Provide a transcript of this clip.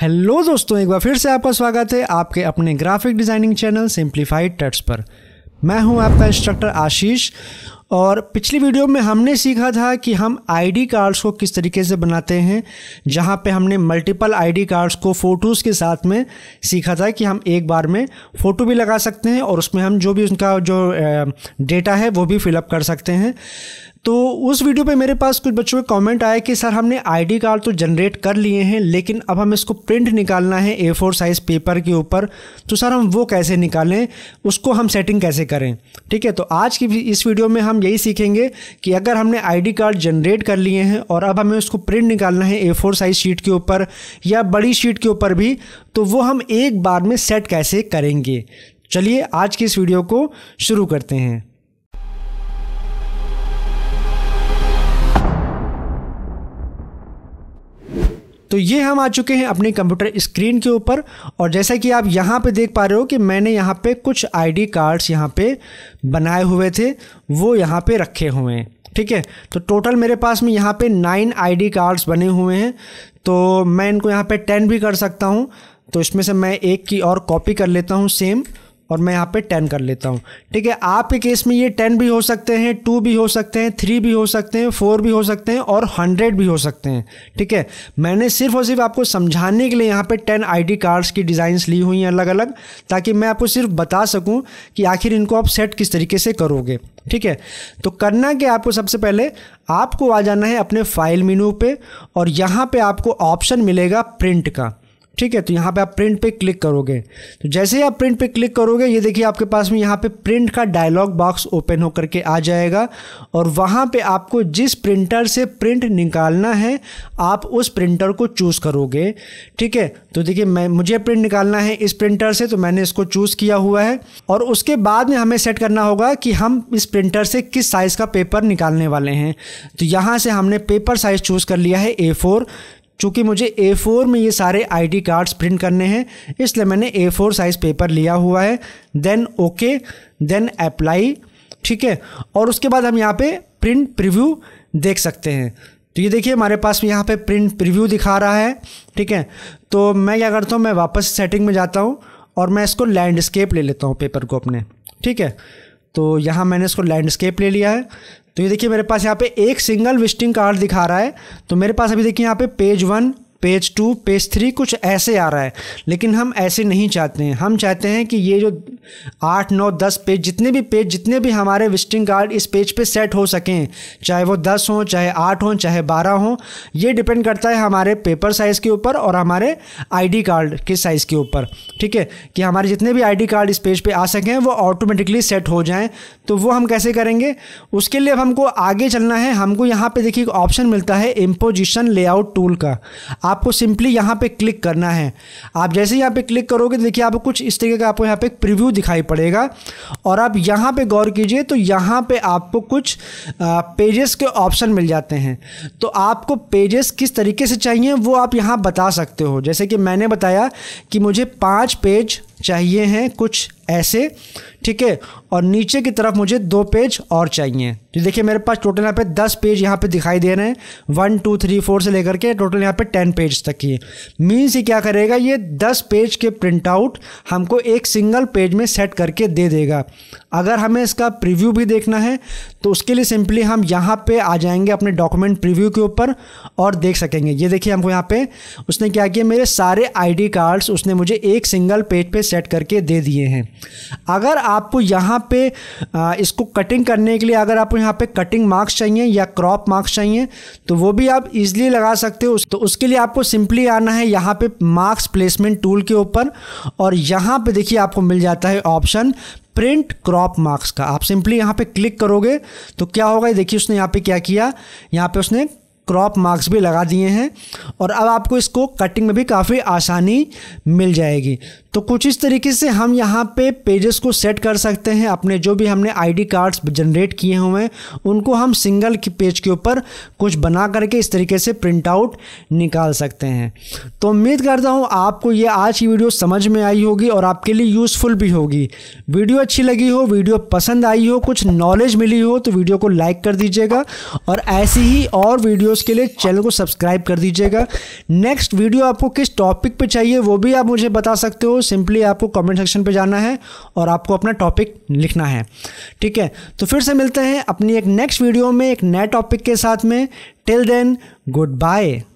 hello दोस्तों एक बार फिर से आपका स्वागत है आपके अपने graphic designing channel simplified tuts पर मैं हूं आपका इंस्ट्रक्टर आशीष और पिछली वीडियो में हमने सीखा था कि हम आईडी कार्ड्स को किस तरीके से बनाते हैं जहां पे हमने मल्टीपल आईडी कार्ड्स को फ़ोटोज़ के साथ में सीखा था कि हम एक बार में फ़ोटो भी लगा सकते हैं और उसमें हम जो भी उनका जो डेटा है वो भी फिलअप कर सकते हैं तो उस वीडियो पे मेरे पास कुछ बच्चों के कमेंट आया कि सर हमने आईडी कार्ड तो जनरेट कर लिए हैं लेकिन अब हम इसको प्रिंट निकालना है ए फोर साइज़ पेपर के ऊपर तो सर हम वो कैसे निकालें उसको हम सेटिंग कैसे करें ठीक है तो आज की इस वीडियो में हम यही सीखेंगे कि अगर हमने आईडी कार्ड जनरेट कर लिए हैं और अब हमें उसको प्रिंट निकालना है ए फोर साइज़ शीट के ऊपर या बड़ी शीट के ऊपर भी तो वो हम एक बार में सेट कैसे करेंगे चलिए आज की इस वीडियो को शुरू करते हैं तो ये हम आ चुके हैं अपने कंप्यूटर स्क्रीन के ऊपर और जैसा कि आप यहाँ पे देख पा रहे हो कि मैंने यहाँ पे कुछ आईडी कार्ड्स यहाँ पे बनाए हुए थे वो यहाँ पे रखे हुए हैं ठीक है तो टोटल मेरे पास में यहाँ पे नाइन आईडी कार्ड्स बने हुए हैं तो मैं इनको यहाँ पर टेन भी कर सकता हूँ तो इसमें से मैं एक की और कॉपी कर लेता हूँ सेम और मैं यहाँ पे टेन कर लेता हूँ ठीक है आपके केस में ये टेन भी हो सकते हैं टू भी हो सकते हैं थ्री भी हो सकते हैं फोर भी हो सकते हैं और हंड्रेड भी हो सकते हैं ठीक है मैंने सिर्फ और सिर्फ आपको समझाने के लिए यहाँ पे टेन आईडी कार्ड्स की डिज़ाइंस ली हुई हैं अलग अलग ताकि मैं आपको सिर्फ बता सकूँ कि आखिर इनको आप सेट किस तरीके से करोगे ठीक है तो करना क्या आपको सबसे पहले आपको आ जाना है अपने फाइल मीनू पर और यहाँ पर आपको ऑप्शन मिलेगा प्रिंट का ठीक है तो यहाँ पे आप प्रिंट पे क्लिक करोगे तो जैसे ही आप प्रिंट पे क्लिक करोगे ये देखिए आपके पास में यहाँ पे प्रिंट का डायलॉग बॉक्स ओपन होकर के आ जाएगा और वहाँ पे आपको जिस प्रिंटर से प्रिंट निकालना है आप उस प्रिंटर को चूज़ करोगे ठीक है तो देखिए मैं मुझे प्रिंट निकालना है इस प्रिंटर से तो मैंने इसको चूज़ किया हुआ है और उसके बाद में हमें सेट करना होगा कि हम इस प्रिंटर से किस साइज़ का पेपर निकालने वाले हैं तो यहाँ से हमने पेपर साइज़ चूज़ कर लिया है ए चूँकि मुझे ए फोर में ये सारे आईडी कार्ड्स प्रिंट करने हैं इसलिए मैंने ए फोर साइज़ पेपर लिया हुआ है देन ओके देन अप्लाई ठीक है और उसके बाद हम यहाँ पे प्रिंट प्रिव्यू देख सकते हैं तो ये देखिए हमारे पास यहाँ पे प्रिंट प्रिव्यू दिखा रहा है ठीक है तो मैं क्या करता हूँ मैं वापस सेटिंग में जाता हूँ और मैं इसको लैंडस्केप ले लेता हूँ पेपर को अपने ठीक है तो यहाँ मैंने इसको लैंडस्केप ले लिया है तो ये देखिए मेरे पास यहाँ पे एक सिंगल विस्टिंग कार्ड दिखा रहा है तो मेरे पास अभी देखिए यहाँ पे page one page two page three कुछ ऐसे आ रहा है लेकिन हम ऐसे नहीं चाहते हैं हम चाहते हैं कि ये जो आठ नौ दस पेज जितने भी पेज जितने भी हमारे विजिटिंग कार्ड इस पेज पे सेट हो सकें चाहे वो दस हों चाहे आठ हों चाहे बारह हों ये डिपेंड करता है हमारे पेपर साइज़ के ऊपर और हमारे आईडी कार्ड के साइज़ के ऊपर ठीक है कि हमारे जितने भी आईडी कार्ड इस पेज पर पे आ सकें वो ऑटोमेटिकली सेट हो जाएँ तो वो हम कैसे करेंगे उसके लिए अब हमको आगे चलना है हमको यहाँ पर देखिए ऑप्शन मिलता है इम्पोजिशन लेआउट टूल का आपको सिंपली यहाँ पे क्लिक करना है आप जैसे यहाँ पे क्लिक करोगे तो देखिए आपको कुछ इस तरीके का आपको यहाँ पे एक प्रीव्यू दिखाई पड़ेगा और आप यहाँ पे गौर कीजिए तो यहाँ पे आपको कुछ पेजेस के ऑप्शन मिल जाते हैं तो आपको पेजेस किस तरीके से चाहिए वो आप यहाँ बता सकते हो जैसे कि मैंने बताया कि मुझे पाँच पेज चाहिए हैं कुछ ऐसे ठीक है और नीचे की तरफ मुझे दो पेज और चाहिए तो देखिए मेरे पास टोटल यहाँ पे दस पेज यहाँ पे दिखाई दे रहे हैं वन टू थ्री फोर से लेकर के टोटल यहाँ पे टेन पेज तक की मीन्स ये क्या करेगा ये दस पेज के प्रिंट आउट हमको एक सिंगल पेज में सेट करके दे देगा अगर हमें इसका प्रिव्यू भी देखना है तो उसके लिए सिंपली हम यहाँ पर आ जाएंगे अपने डॉक्यूमेंट प्रिव्यू के ऊपर और देख सकेंगे ये देखिए हमको यहाँ पे उसने क्या किया मेरे सारे आई कार्ड्स उसने मुझे एक सिंगल पेज पे सेट करके दे दिए हैं अगर आप आपको यहाँ पे इसको कटिंग करने के लिए अगर आपको यहाँ पे कटिंग मार्क्स चाहिए या क्रॉप मार्क्स चाहिए तो वो भी आप इजीली लगा सकते हो तो उसके लिए आपको सिंपली आना है यहाँ पे मार्क्स प्लेसमेंट टूल के ऊपर और यहाँ पे देखिए आपको मिल जाता है ऑप्शन प्रिंट क्रॉप मार्क्स का आप सिंपली यहाँ पे क्लिक करोगे तो क्या होगा देखिए उसने यहाँ पे क्या किया यहाँ पे उसने क्रॉप मार्क्स भी लगा दिए हैं और अब आपको इसको कटिंग में भी काफ़ी आसानी मिल जाएगी तो कुछ इस तरीके से हम यहाँ पे पेजेस को सेट कर सकते हैं अपने जो भी हमने आईडी कार्ड्स जनरेट किए हुए हैं उनको हम सिंगल की पेज के ऊपर कुछ बना करके इस तरीके से प्रिंट आउट निकाल सकते हैं तो उम्मीद करता हूँ आपको ये आज की वीडियो समझ में आई होगी और आपके लिए यूज़फुल भी होगी वीडियो अच्छी लगी हो वीडियो पसंद आई हो कुछ नॉलेज मिली हो तो वीडियो को लाइक कर दीजिएगा और ऐसी ही और वीडियोज़ के लिए चैनल को सब्सक्राइब कर दीजिएगा नेक्स्ट वीडियो आपको किस टॉपिक पर चाहिए वो भी आप मुझे बता सकते हो सिंपली आपको कमेंट सेक्शन पे जाना है और आपको अपना टॉपिक लिखना है ठीक है तो फिर से मिलते हैं अपनी एक नेक्स्ट वीडियो में एक नए टॉपिक के साथ में टिल देन गुड बाय